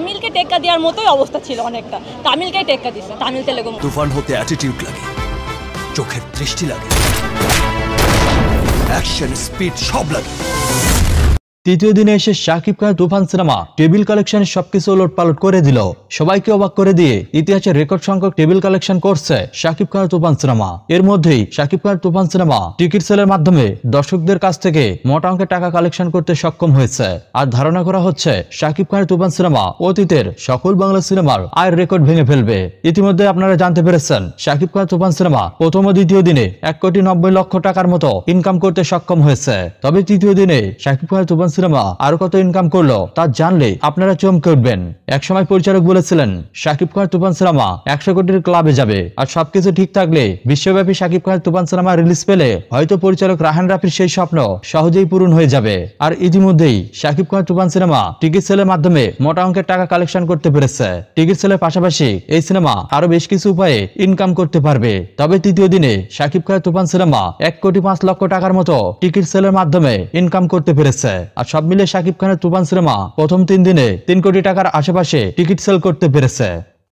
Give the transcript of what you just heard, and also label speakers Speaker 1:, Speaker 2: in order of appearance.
Speaker 1: তামিলকে টেক্কা দেওয়ার মতোই অবস্থা ছিল অনেকটা তামিলকে টেক্কা দিছে তামিল তেলেগু তুফান হতে অ্যাটিটিউড লাগে চোখের দৃষ্টি লাগে অ্যাকশন স্পিড
Speaker 2: সব লাগে তৃতীয় দিনে এসে Shakib Khan Toofan cinema table collection সবকিছু ওলটপালট করে দিল সবাইকে অবাক করে দিয়ে ইতিহাসের রেকর্ড সংখ্যক টেবিল কালেকশন করছে শাকিব খান তুফান সিনেমা এর মধ্যেই শাকিব খান তুফান সিনেমা টিকিট সেলের মাধ্যমে দর্শকদের কাছ থেকে মোটা অঙ্কের টাকা কালেকশন করতে সক্ষম হয়েছে আর ধারণা করা হচ্ছে শাকিব খান তুফান সিনেমা অতীতের সকল বাংলা সিনেমার আয়ের রেকর্ড ভেঙে ফেলবে ইতিমধ্যে আপনারা জানতে পেরেছেন শাকিব খান তুফান সিনেমা প্রথম ও দ্বিতীয় দিনে এক কোটি নব্বই লক্ষ টাকার মতো ইনকাম করতে সক্ষম হয়েছে তবে তৃতীয় দিনে শাকিব খান তুফান সিনেমা আরো কত ইনকাম করলো তা জানলে আপনারা চমকে উঠবেন একসময় পরিচালক বলেছিলেন সাকিব খান তুফান সিনেমা একশো কোটির ক্লাবে যাবে আর সবকিছু ঠিক থাকলে বিশ্বব্যাপী সাকিব খান তুফান সিনেমা রিলিজ পেলে হয়তো পরিচালক রাহান রাফির সেই স্বপ্ন সহজেই পূরণ হয়ে যাবে আর ইতিমধ্যেই সাকিব খান তুফান সিনেমা টিকিট সেলের মাধ্যমে মোটা অঙ্কের টাকা কালেকশন করতে পেরেছে টিকিট সেলের পাশাপাশি এই সিনেমা আরো বেশ কিছু উপায়ে ইনকাম করতে পারবে তবে তৃতীয় দিনে সাকিব খান তুফান সিনেমা এক কোটি পাঁচ লক্ষ টাকার মতো টিকিট সেলের মাধ্যমে ইনকাম করতে পেরেছে আর সব মিলে শাকিব খানের তুফান সিনেমা প্রথম তিন দিনে তিন কোটি টাকার আশেপাশে টিকিট সেল করতে পেরেছে